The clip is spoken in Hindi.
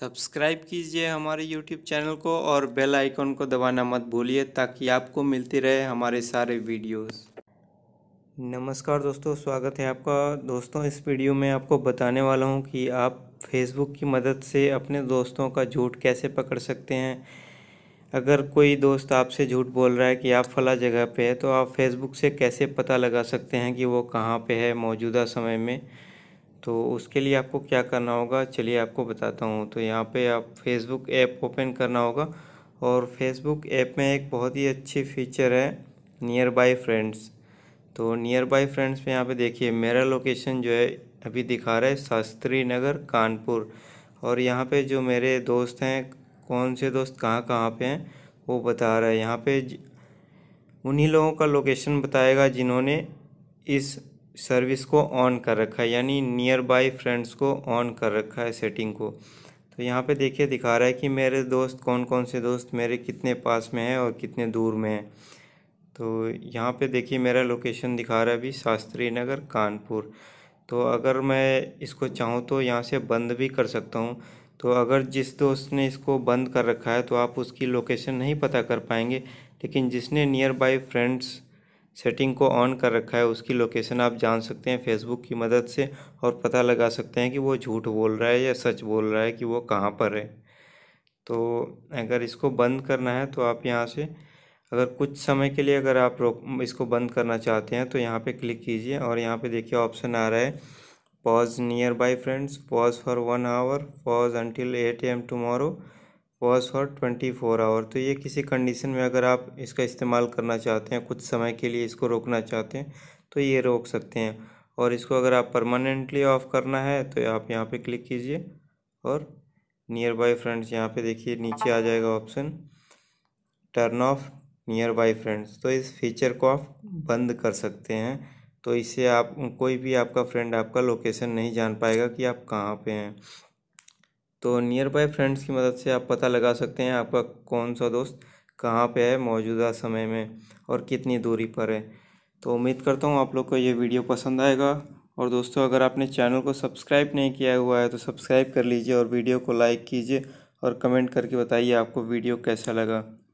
सब्सक्राइब कीजिए हमारे यूट्यूब चैनल को और बेल आइकॉन को दबाना मत भूलिए ताकि आपको मिलती रहे हमारे सारे वीडियोस नमस्कार दोस्तों स्वागत है आपका दोस्तों इस वीडियो में आपको बताने वाला हूँ कि आप फेसबुक की मदद से अपने दोस्तों का झूठ कैसे पकड़ सकते हैं अगर कोई दोस्त आपसे झूठ बोल रहा है कि आप फला जगह पे है तो आप फेसबुक से कैसे पता लगा सकते हैं कि वो कहाँ पे है मौजूदा समय में तो उसके लिए आपको क्या करना होगा चलिए आपको बताता हूँ तो यहाँ पे आप फेसबुक ऐप ओपन करना होगा और फेसबुक ऐप में एक बहुत ही अच्छी फीचर है नियर बाई फ्रेंड्स तो नियर बाई फ्रेंड्स में यहाँ पे देखिए मेरा लोकेशन जो है अभी दिखा रहा है शास्त्री नगर कानपुर और यहाँ पे जो मेरे दोस्त हैं कौन से दोस्त कहाँ कहाँ पे हैं वो बता रहा है यहाँ पे उन्हीं लोगों का लोकेशन बताएगा जिन्होंने इस सर्विस को ऑन कर रखा है यानी नियर बाई फ्रेंड्स को ऑन कर रखा है सेटिंग को तो यहाँ पे देखिए दिखा रहा है कि मेरे दोस्त कौन कौन से दोस्त मेरे कितने पास में हैं और कितने दूर में हैं तो यहाँ पे देखिए मेरा लोकेशन दिखा रहा है अभी शास्त्री नगर कानपुर तो अगर मैं इसको चाहूँ तो यहाँ से बंद भी कर सकता हूँ तो अगर जिस दोस्त ने इसको बंद कर रखा है तो आप उसकी लोकेशन नहीं पता कर पाएंगे लेकिन जिसने नियर बाई फ्रेंड्स सेटिंग को ऑन कर रखा है उसकी लोकेशन आप जान सकते हैं फेसबुक की मदद से और पता लगा सकते हैं कि वो झूठ बोल रहा है या सच बोल रहा है कि वो कहाँ पर है तो अगर इसको बंद करना है तो आप यहाँ से अगर कुछ समय के लिए अगर आप रोक इसको बंद करना चाहते हैं तो यहाँ पे क्लिक कीजिए और यहाँ पे देखिए ऑप्शन आ रहा है pause near by friends pause for one hour pause until eight AM tomorrow was for twenty four hour तो ये किसी कंडीशन में अगर आप इसका इस्तेमाल करना चाहते हैं कुछ समय के लिए इसको रोकना चाहते हैं तो ये रोक सकते हैं और इसको अगर आप परमानेंटली ऑफ़ करना है तो आप यहाँ पे क्लिक कीजिए और नियर बाय फ्रेंड्स यहाँ पे देखिए नीचे आ जाएगा option turn off near by friends तो इस फीचर को आप बंद कर सकते हैं तो इससे आप कोई भी आपका फ्रेंड आपका लोकेशन नहीं जान पाएगा कि आप कहाँ पे हैं तो नियर बाय फ्रेंड्स की मदद से आप पता लगा सकते हैं आपका कौन सा दोस्त कहाँ पे है मौजूदा समय में और कितनी दूरी पर है तो उम्मीद करता हूँ आप लोग को ये वीडियो पसंद आएगा और दोस्तों अगर आपने चैनल को सब्सक्राइब नहीं किया हुआ है तो सब्सक्राइब कर लीजिए और वीडियो को लाइक कीजिए और कमेंट करके बताइए आपको वीडियो कैसा लगा